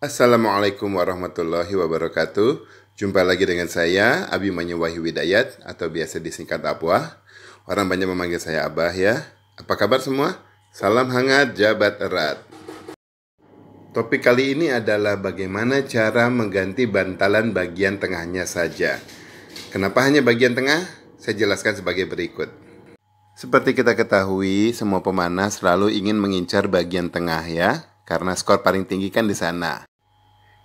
Assalamualaikum warahmatullahi wabarakatuh. Jumpa lagi dengan saya Abimanyu Wahyu Widayat atau biasa disingkat Abwah Orang banyak memanggil saya Abah ya. Apa kabar semua? Salam hangat, jabat erat. Topik kali ini adalah bagaimana cara mengganti bantalan bagian tengahnya saja. Kenapa hanya bagian tengah? Saya jelaskan sebagai berikut. Seperti kita ketahui, semua pemanas selalu ingin mengincar bagian tengah ya, karena skor paling tinggi kan di sana.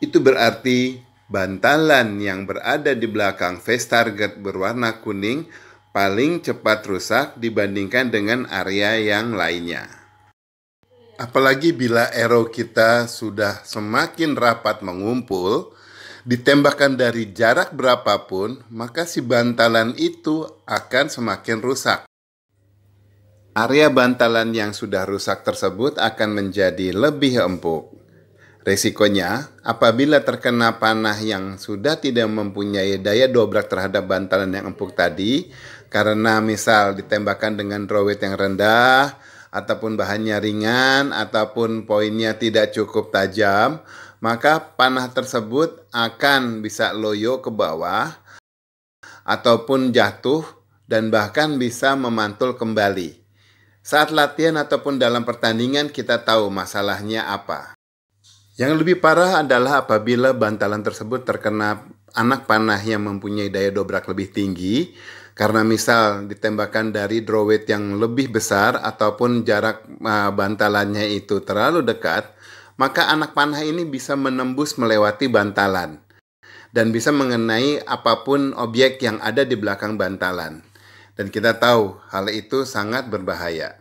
Itu berarti bantalan yang berada di belakang face target berwarna kuning paling cepat rusak dibandingkan dengan area yang lainnya. Apalagi bila arrow kita sudah semakin rapat mengumpul, ditembakkan dari jarak berapapun, maka si bantalan itu akan semakin rusak. Area bantalan yang sudah rusak tersebut akan menjadi lebih empuk. Resikonya, apabila terkena panah yang sudah tidak mempunyai daya dobrak terhadap bantalan yang empuk tadi, karena misal ditembakkan dengan drawet yang rendah, ataupun bahannya ringan, ataupun poinnya tidak cukup tajam, maka panah tersebut akan bisa loyo ke bawah, ataupun jatuh, dan bahkan bisa memantul kembali. Saat latihan ataupun dalam pertandingan kita tahu masalahnya apa. Yang lebih parah adalah apabila bantalan tersebut terkena anak panah yang mempunyai daya dobrak lebih tinggi karena misal ditembakkan dari draw weight yang lebih besar ataupun jarak uh, bantalannya itu terlalu dekat, maka anak panah ini bisa menembus melewati bantalan dan bisa mengenai apapun objek yang ada di belakang bantalan. Dan kita tahu hal itu sangat berbahaya.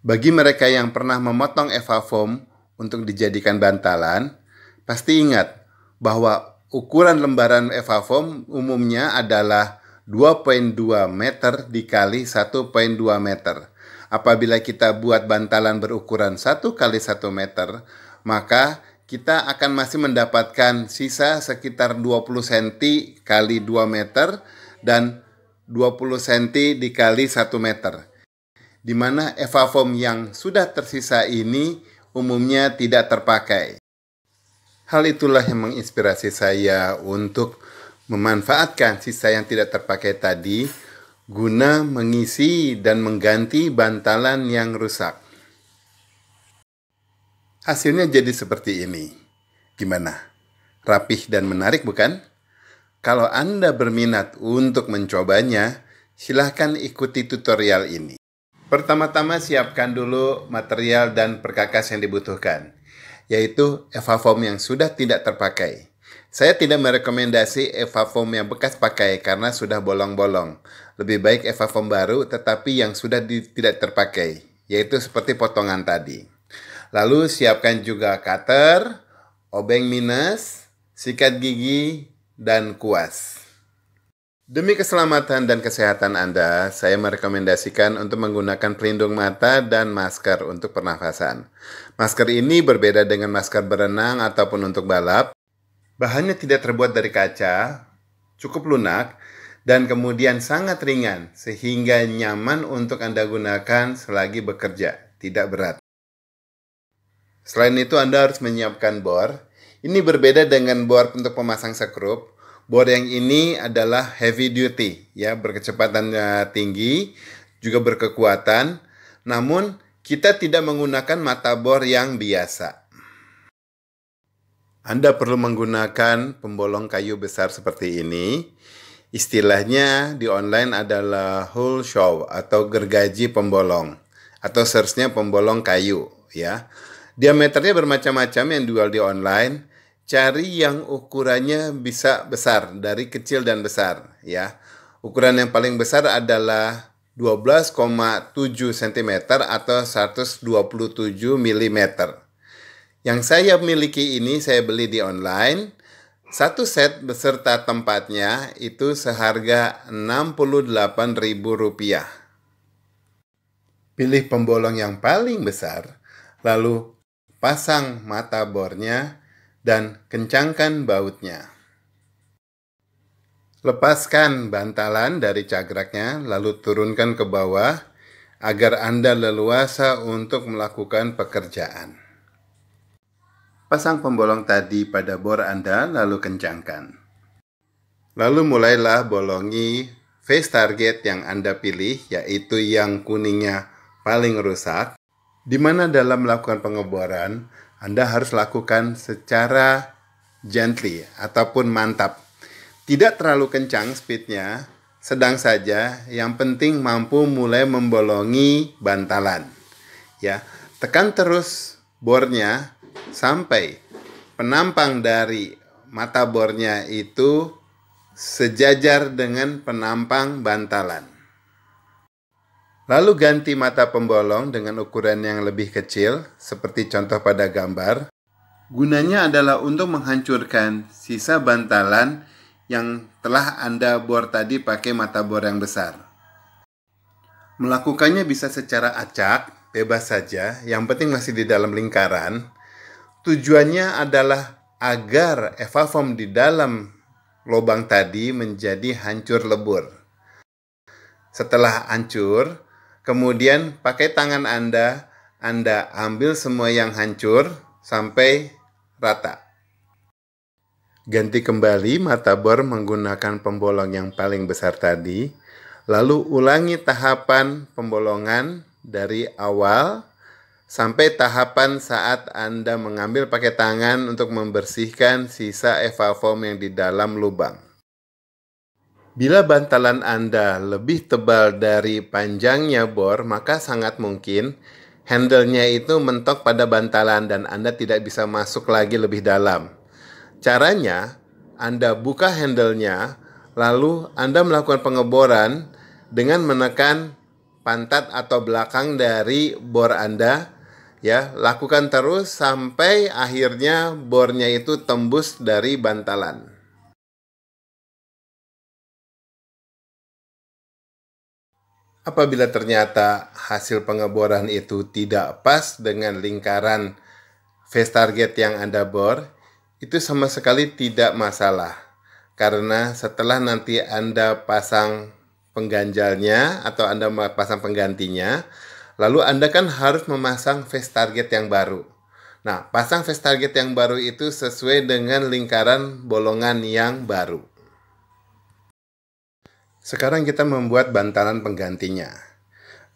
Bagi mereka yang pernah memotong eva foam, untuk dijadikan bantalan, pasti ingat bahwa ukuran lembaran EVA foam umumnya adalah 2.2 meter dikali 1.2 meter. Apabila kita buat bantalan berukuran 1 kali 1 meter, maka kita akan masih mendapatkan sisa sekitar 20 cm kali 2 meter dan 20 cm dikali 1 meter. Di mana evafoam yang sudah tersisa ini umumnya tidak terpakai. Hal itulah yang menginspirasi saya untuk memanfaatkan sisa yang tidak terpakai tadi guna mengisi dan mengganti bantalan yang rusak. Hasilnya jadi seperti ini. Gimana? Rapih dan menarik bukan? Kalau Anda berminat untuk mencobanya, silahkan ikuti tutorial ini. Pertama-tama siapkan dulu material dan perkakas yang dibutuhkan, yaitu eva foam yang sudah tidak terpakai. Saya tidak merekomendasi foam yang bekas pakai karena sudah bolong-bolong. Lebih baik eva foam baru tetapi yang sudah di, tidak terpakai, yaitu seperti potongan tadi. Lalu siapkan juga cutter, obeng minus, sikat gigi, dan kuas. Demi keselamatan dan kesehatan Anda, saya merekomendasikan untuk menggunakan pelindung mata dan masker untuk pernafasan. Masker ini berbeda dengan masker berenang ataupun untuk balap. Bahannya tidak terbuat dari kaca, cukup lunak, dan kemudian sangat ringan sehingga nyaman untuk Anda gunakan selagi bekerja, tidak berat. Selain itu Anda harus menyiapkan bor. Ini berbeda dengan bor untuk pemasang sekrup yang ini adalah heavy duty ya, berkecepatannya eh, tinggi, juga berkekuatan. Namun kita tidak menggunakan mata bor yang biasa. Anda perlu menggunakan pembolong kayu besar seperti ini. Istilahnya di online adalah hole show atau gergaji pembolong atau searchnya pembolong kayu ya. Diameternya bermacam-macam yang jual di online cari yang ukurannya bisa besar dari kecil dan besar ya. Ukuran yang paling besar adalah 12,7 cm atau 127 mm. Yang saya miliki ini saya beli di online. Satu set beserta tempatnya itu seharga Rp68.000. Pilih pembolong yang paling besar, lalu pasang mata bornya dan kencangkan bautnya. Lepaskan bantalan dari cagraknya, lalu turunkan ke bawah agar Anda leluasa untuk melakukan pekerjaan. Pasang pembolong tadi pada bor Anda, lalu kencangkan. Lalu mulailah bolongi face target yang Anda pilih, yaitu yang kuningnya paling rusak, di mana dalam melakukan pengeboran, anda harus lakukan secara gently ataupun mantap. Tidak terlalu kencang speednya, sedang saja. Yang penting mampu mulai membolongi bantalan. Ya, tekan terus bornya sampai penampang dari mata bornya itu sejajar dengan penampang bantalan. Lalu ganti mata pembolong dengan ukuran yang lebih kecil, seperti contoh pada gambar. Gunanya adalah untuk menghancurkan sisa bantalan yang telah Anda bor tadi pakai mata bor yang besar. Melakukannya bisa secara acak, bebas saja, yang penting masih di dalam lingkaran. Tujuannya adalah agar Foam di dalam lubang tadi menjadi hancur lebur. Setelah hancur, Kemudian pakai tangan Anda, Anda ambil semua yang hancur sampai rata. Ganti kembali mata bor menggunakan pembolong yang paling besar tadi, lalu ulangi tahapan pembolongan dari awal sampai tahapan saat Anda mengambil pakai tangan untuk membersihkan sisa eva foam yang di dalam lubang. Bila bantalan Anda lebih tebal dari panjangnya bor, maka sangat mungkin handle itu mentok pada bantalan dan Anda tidak bisa masuk lagi lebih dalam. Caranya, Anda buka handle lalu Anda melakukan pengeboran dengan menekan pantat atau belakang dari bor Anda. Ya, lakukan terus sampai akhirnya bornya itu tembus dari bantalan. Apabila ternyata hasil pengeboran itu tidak pas dengan lingkaran face target yang Anda bor, itu sama sekali tidak masalah. Karena setelah nanti Anda pasang pengganjalnya atau Anda pasang penggantinya, lalu Anda kan harus memasang face target yang baru. Nah, pasang face target yang baru itu sesuai dengan lingkaran bolongan yang baru. Sekarang kita membuat bantalan penggantinya.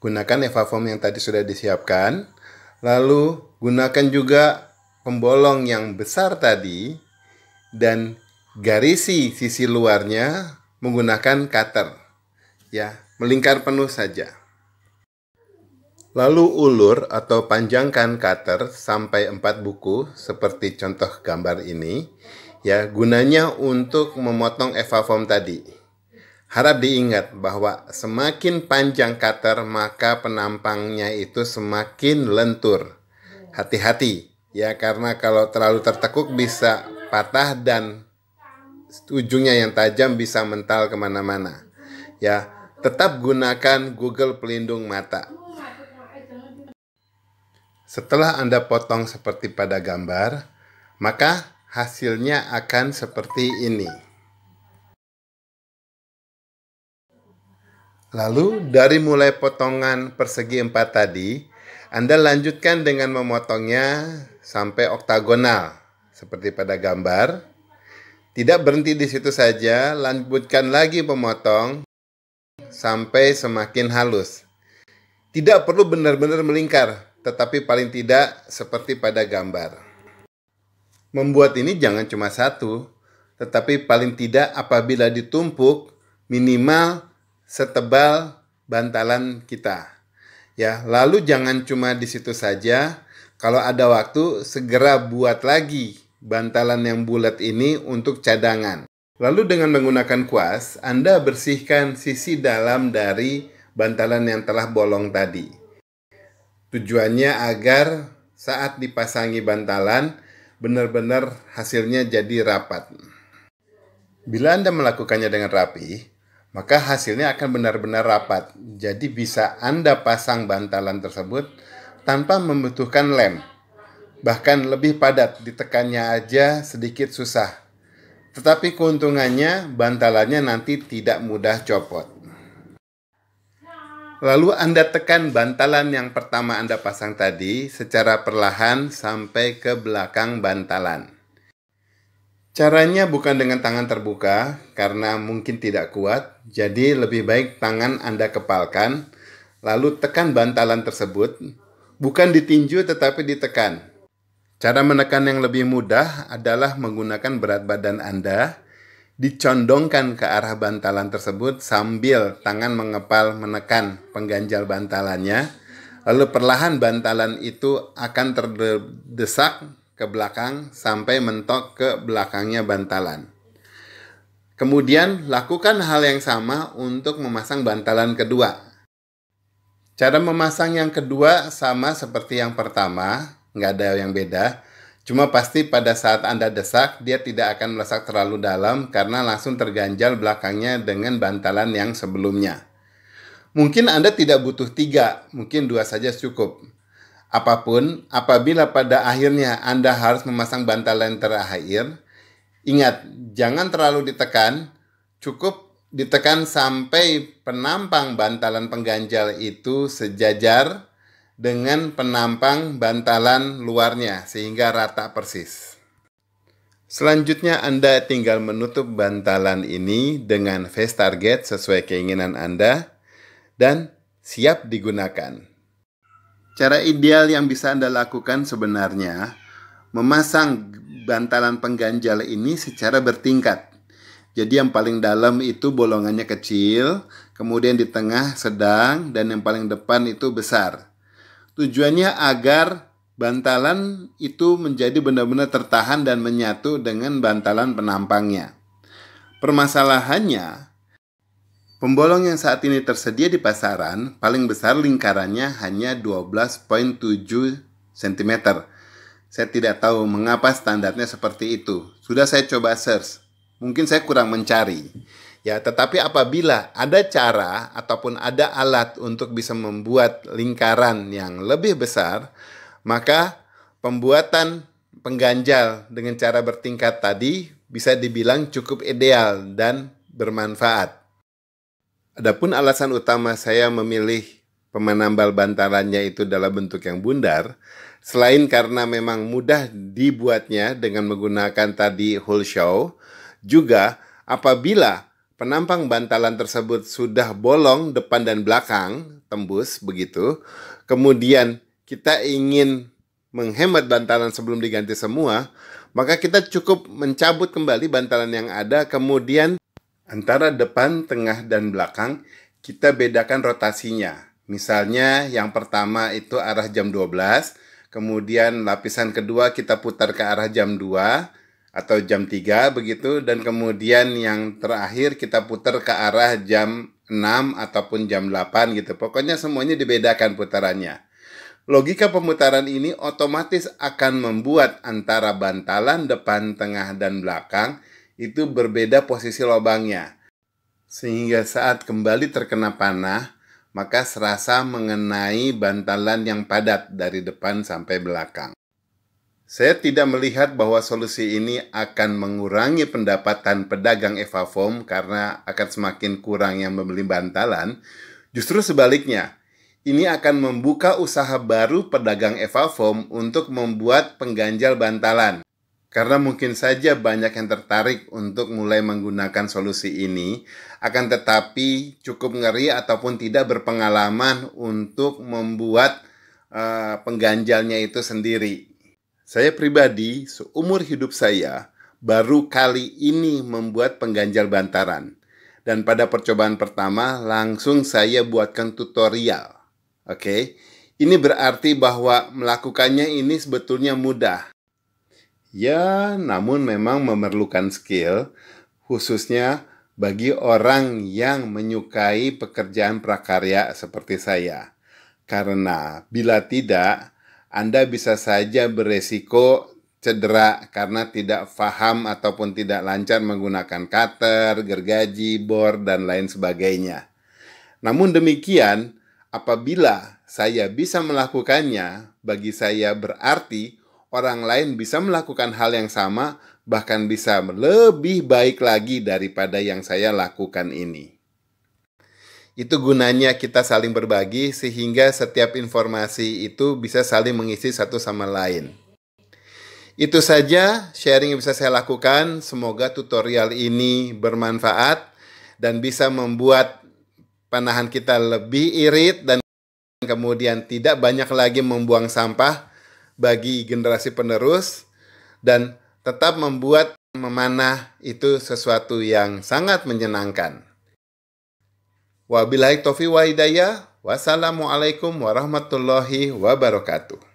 Gunakan eva foam yang tadi sudah disiapkan, lalu gunakan juga pembolong yang besar tadi dan garisi sisi luarnya menggunakan cutter. Ya, melingkar penuh saja. Lalu ulur atau panjangkan cutter sampai 4 buku seperti contoh gambar ini. Ya, gunanya untuk memotong eva foam tadi. Harap diingat bahwa semakin panjang cutter maka penampangnya itu semakin lentur. Hati-hati ya karena kalau terlalu tertekuk bisa patah dan ujungnya yang tajam bisa mental kemana-mana. Ya, tetap gunakan Google Pelindung Mata. Setelah Anda potong seperti pada gambar, maka hasilnya akan seperti ini. Lalu dari mulai potongan persegi empat tadi, Anda lanjutkan dengan memotongnya sampai oktagonal seperti pada gambar. Tidak berhenti di situ saja, lanjutkan lagi memotong sampai semakin halus. Tidak perlu benar-benar melingkar, tetapi paling tidak seperti pada gambar. Membuat ini jangan cuma satu, tetapi paling tidak apabila ditumpuk minimal setebal bantalan kita. Ya, lalu jangan cuma di situ saja. Kalau ada waktu, segera buat lagi bantalan yang bulat ini untuk cadangan. Lalu dengan menggunakan kuas, Anda bersihkan sisi dalam dari bantalan yang telah bolong tadi. Tujuannya agar saat dipasangi bantalan, benar-benar hasilnya jadi rapat. Bila Anda melakukannya dengan rapi, maka hasilnya akan benar-benar rapat. Jadi bisa Anda pasang bantalan tersebut tanpa membutuhkan lem. Bahkan lebih padat, ditekannya aja sedikit susah. Tetapi keuntungannya bantalannya nanti tidak mudah copot. Lalu Anda tekan bantalan yang pertama Anda pasang tadi secara perlahan sampai ke belakang bantalan. Caranya bukan dengan tangan terbuka karena mungkin tidak kuat, jadi lebih baik tangan Anda kepalkan, lalu tekan bantalan tersebut, bukan ditinju tetapi ditekan. Cara menekan yang lebih mudah adalah menggunakan berat badan Anda, dicondongkan ke arah bantalan tersebut sambil tangan mengepal menekan pengganjal bantalannya, lalu perlahan bantalan itu akan terdesak ke belakang sampai mentok ke belakangnya bantalan. Kemudian lakukan hal yang sama untuk memasang bantalan kedua. Cara memasang yang kedua sama seperti yang pertama, nggak ada yang beda. Cuma pasti pada saat Anda desak, dia tidak akan melesak terlalu dalam karena langsung terganjal belakangnya dengan bantalan yang sebelumnya. Mungkin Anda tidak butuh tiga, mungkin dua saja cukup. Apapun, apabila pada akhirnya Anda harus memasang bantalan terakhir, ingat, jangan terlalu ditekan, cukup ditekan sampai penampang bantalan pengganjal itu sejajar dengan penampang bantalan luarnya, sehingga rata persis. Selanjutnya Anda tinggal menutup bantalan ini dengan face target sesuai keinginan Anda dan siap digunakan. Cara ideal yang bisa Anda lakukan sebenarnya memasang bantalan pengganjal ini secara bertingkat. Jadi yang paling dalam itu bolongannya kecil, kemudian di tengah sedang, dan yang paling depan itu besar. Tujuannya agar bantalan itu menjadi benar-benar tertahan dan menyatu dengan bantalan penampangnya. Permasalahannya, Pembolong yang saat ini tersedia di pasaran paling besar lingkarannya hanya 12.7 cm. Saya tidak tahu mengapa standarnya seperti itu. Sudah saya coba search. Mungkin saya kurang mencari. Ya, tetapi apabila ada cara ataupun ada alat untuk bisa membuat lingkaran yang lebih besar, maka pembuatan pengganjal dengan cara bertingkat tadi bisa dibilang cukup ideal dan bermanfaat. Adapun alasan utama saya memilih pemanambal bantalannya itu dalam bentuk yang bundar, selain karena memang mudah dibuatnya dengan menggunakan tadi whole show, juga apabila penampang bantalan tersebut sudah bolong depan dan belakang, tembus begitu, kemudian kita ingin menghemat bantalan sebelum diganti semua, maka kita cukup mencabut kembali bantalan yang ada, kemudian Antara depan, tengah, dan belakang, kita bedakan rotasinya. Misalnya yang pertama itu arah jam 12, kemudian lapisan kedua kita putar ke arah jam 2 atau jam 3 begitu, dan kemudian yang terakhir kita putar ke arah jam 6 ataupun jam 8 gitu. Pokoknya semuanya dibedakan putarannya. Logika pemutaran ini otomatis akan membuat antara bantalan depan, tengah, dan belakang itu berbeda posisi lobangnya. Sehingga saat kembali terkena panah, maka serasa mengenai bantalan yang padat dari depan sampai belakang. Saya tidak melihat bahwa solusi ini akan mengurangi pendapatan pedagang eva foam karena akan semakin kurang yang membeli bantalan. Justru sebaliknya, ini akan membuka usaha baru pedagang eva foam untuk membuat pengganjal bantalan. Karena mungkin saja banyak yang tertarik untuk mulai menggunakan solusi ini, akan tetapi cukup ngeri ataupun tidak berpengalaman untuk membuat uh, pengganjalnya itu sendiri. Saya pribadi, seumur hidup saya, baru kali ini membuat pengganjal bantaran. Dan pada percobaan pertama, langsung saya buatkan tutorial. Oke, okay? ini berarti bahwa melakukannya ini sebetulnya mudah. Ya, namun memang memerlukan skill, khususnya bagi orang yang menyukai pekerjaan prakarya seperti saya. Karena bila tidak, Anda bisa saja beresiko cedera karena tidak paham ataupun tidak lancar menggunakan cutter, gergaji, bor, dan lain sebagainya. Namun demikian, apabila saya bisa melakukannya, bagi saya berarti orang lain bisa melakukan hal yang sama, bahkan bisa lebih baik lagi daripada yang saya lakukan ini. Itu gunanya kita saling berbagi, sehingga setiap informasi itu bisa saling mengisi satu sama lain. Itu saja sharing yang bisa saya lakukan. Semoga tutorial ini bermanfaat dan bisa membuat panahan kita lebih irit dan kemudian tidak banyak lagi membuang sampah bagi generasi penerus dan tetap membuat memanah itu sesuatu yang sangat menyenangkan. Wabillahi taufiq wa hidayah. Wassalamualaikum warahmatullahi wabarakatuh.